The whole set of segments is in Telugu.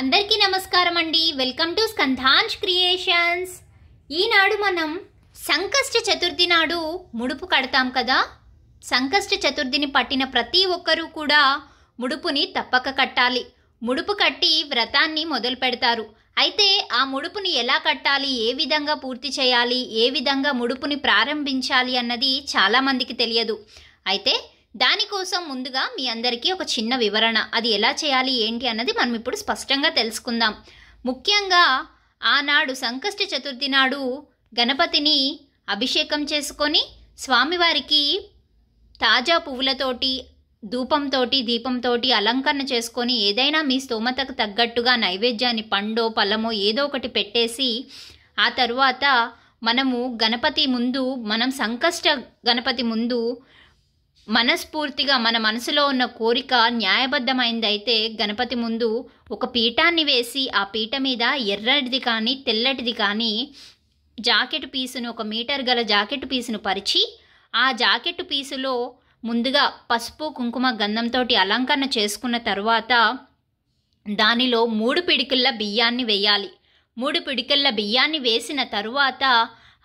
అందరికీ నమస్కారం అండి వెల్కమ్ టు స్కంధాంజ్ క్రియేషన్స్ ఈనాడు మనం సంకష్ట చతుర్థి నాడు ముడుపు కడతాం కదా సంకష్ట చతుర్థిని పట్టిన ప్రతి ఒక్కరూ కూడా ముడుపుని తప్పక కట్టాలి ముడుపు కట్టి వ్రతాన్ని మొదలు పెడతారు అయితే ఆ ముడుపుని ఎలా కట్టాలి ఏ విధంగా పూర్తి చేయాలి ఏ విధంగా ముడుపుని ప్రారంభించాలి అన్నది చాలామందికి తెలియదు అయితే దానికోసం ముందుగా మీ అందరికీ ఒక చిన్న వివరణ అది ఎలా చేయాలి ఏంటి అన్నది మనం ఇప్పుడు స్పష్టంగా తెలుసుకుందాం ముఖ్యంగా ఆనాడు సంకష్ట చతుర్థి నాడు గణపతిని అభిషేకం చేసుకొని స్వామివారికి తాజా పువ్వులతోటి ధూపంతో దీపంతో అలంకరణ చేసుకొని ఏదైనా మీ స్తోమతకు తగ్గట్టుగా నైవేద్యాన్ని పండో పళ్ళమో ఏదో ఒకటి పెట్టేసి ఆ తరువాత మనము గణపతి ముందు మనం సంకష్ట గణపతి ముందు మనస్ఫూర్తిగా మన మనసులో ఉన్న కోరిక న్యాయబద్ధమైందైతే గణపతి ముందు ఒక పీఠాన్ని వేసి ఆ పీట మీద ఎర్రటిది కానీ తెల్లటిది కానీ జాకెట్ పీసును ఒక మీటర్ గల జాకెట్ పీసును పరిచి ఆ జాకెట్ పీసులో ముందుగా పసుపు కుంకుమ గంధంతో అలంకరణ చేసుకున్న తర్వాత దానిలో మూడు పిడికిళ్ళ బియ్యాన్ని వేయాలి మూడు పిడికిళ్ళ బియ్యాన్ని వేసిన తరువాత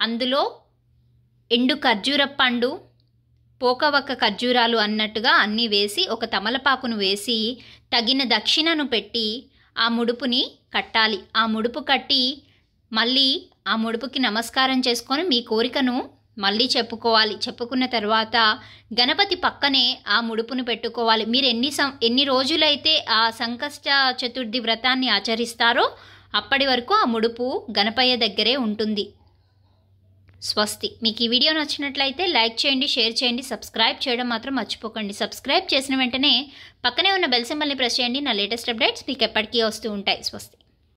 అందులో ఎండు ఖర్జూర పండు ఒక్క ఖర్జూరాలు అన్నట్టుగా అన్నీ వేసి ఒక తమలపాకును వేసి తగిన దక్షిణను పెట్టి ఆ ముడుపుని కట్టాలి ఆ ముడుపు కట్టి మళ్ళీ ఆ ముడుపుకి నమస్కారం చేసుకొని మీ కోరికను మళ్ళీ చెప్పుకోవాలి చెప్పుకున్న తర్వాత గణపతి పక్కనే ఆ ముడుపును పెట్టుకోవాలి మీరు ఎన్ని సం ఎన్ని రోజులైతే ఆ సంకష్ట చతుర్థి వ్రతాన్ని ఆచరిస్తారో అప్పటి వరకు ఆ ముడుపు గణపయ్య దగ్గరే ఉంటుంది స్వస్తి మీకు ఈ వీడియో నచ్చినట్లయితే లైక్ చేయండి షేర్ చేయండి సబ్స్క్రైబ్ చేయడం మాత్రం మర్చిపోకండి సబ్స్క్రైబ్ చేసిన వెంటనే పక్కనే ఉన్న బెల్ సింబల్ని ప్రెస్ చేయండి నా లేటెస్ట్ అప్డేట్స్ మీకు ఎప్పటికీ వస్తూ ఉంటాయి స్వస్తి